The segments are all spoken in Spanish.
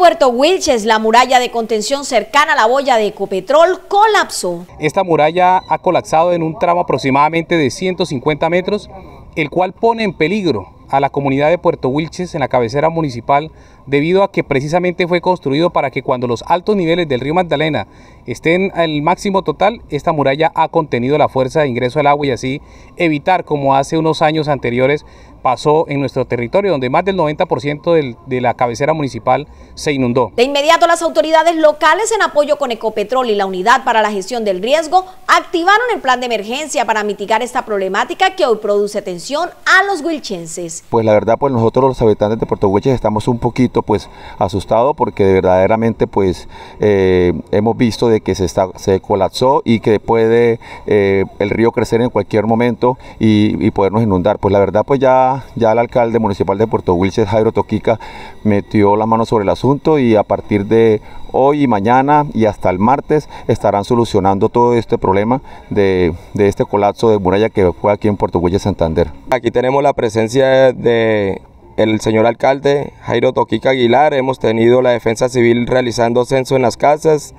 Puerto Wilches, la muralla de contención cercana a la boya de Ecopetrol colapsó. Esta muralla ha colapsado en un tramo aproximadamente de 150 metros, el cual pone en peligro a la comunidad de Puerto Wilches en la cabecera municipal debido a que precisamente fue construido para que cuando los altos niveles del río Magdalena estén al máximo total, esta muralla ha contenido la fuerza de ingreso al agua y así evitar, como hace unos años anteriores, pasó en nuestro territorio, donde más del 90% del, de la cabecera municipal se inundó. De inmediato las autoridades locales en apoyo con Ecopetrol y la Unidad para la Gestión del Riesgo activaron el plan de emergencia para mitigar esta problemática que hoy produce tensión a los huilchenses. Pues la verdad, pues nosotros los habitantes de Puerto Huilches estamos un poquito pues asustados porque verdaderamente pues eh, hemos visto de que se, está, se colapsó y que puede eh, el río crecer en cualquier momento y podernos inundar. Pues la verdad pues ya ya el alcalde municipal de Puerto Wilches, Jairo Toquica, metió la mano sobre el asunto y a partir de hoy y mañana y hasta el martes estarán solucionando todo este problema de, este colapso de muralla que fue aquí en Puerto Wilches, Santander. Aquí tenemos la presencia de el señor alcalde Jairo Toquica Aguilar, hemos tenido la defensa civil realizando censo en las casas,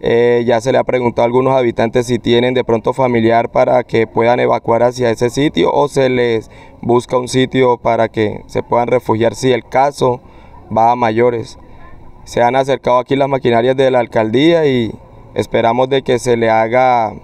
eh, ya se le ha preguntado a algunos habitantes si tienen de pronto familiar para que puedan evacuar hacia ese sitio o se les busca un sitio para que se puedan refugiar si el caso va a mayores. Se han acercado aquí las maquinarias de la alcaldía y esperamos de que se le haga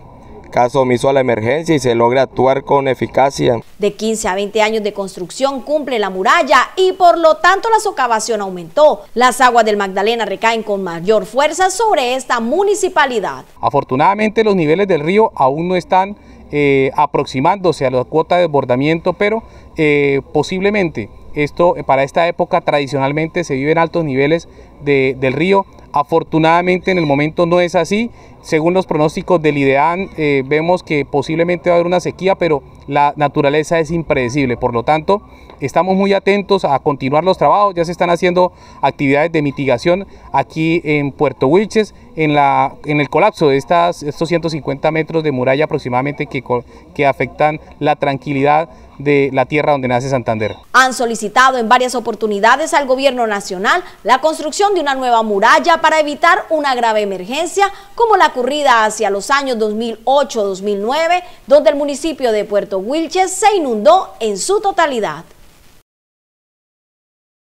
caso omiso a la emergencia y se logra actuar con eficacia. De 15 a 20 años de construcción cumple la muralla y por lo tanto la socavación aumentó. Las aguas del Magdalena recaen con mayor fuerza sobre esta municipalidad. Afortunadamente los niveles del río aún no están eh, aproximándose a la cuota de desbordamiento, pero eh, posiblemente esto eh, para esta época tradicionalmente se vive en altos niveles del río. Afortunadamente en el momento no es así. Según los pronósticos del IDEAN eh, vemos que posiblemente va a haber una sequía, pero la naturaleza es impredecible. Por lo tanto, estamos muy atentos a continuar los trabajos. Ya se están haciendo actividades de mitigación aquí en Puerto Wilches, en, la, en el colapso de estas, estos 150 metros de muralla aproximadamente que, que afectan la tranquilidad de la tierra donde nace Santander. Han solicitado en varias oportunidades al gobierno nacional la construcción de una nueva muralla para evitar una grave emergencia como la ocurrida hacia los años 2008-2009, donde el municipio de Puerto Wilches se inundó en su totalidad.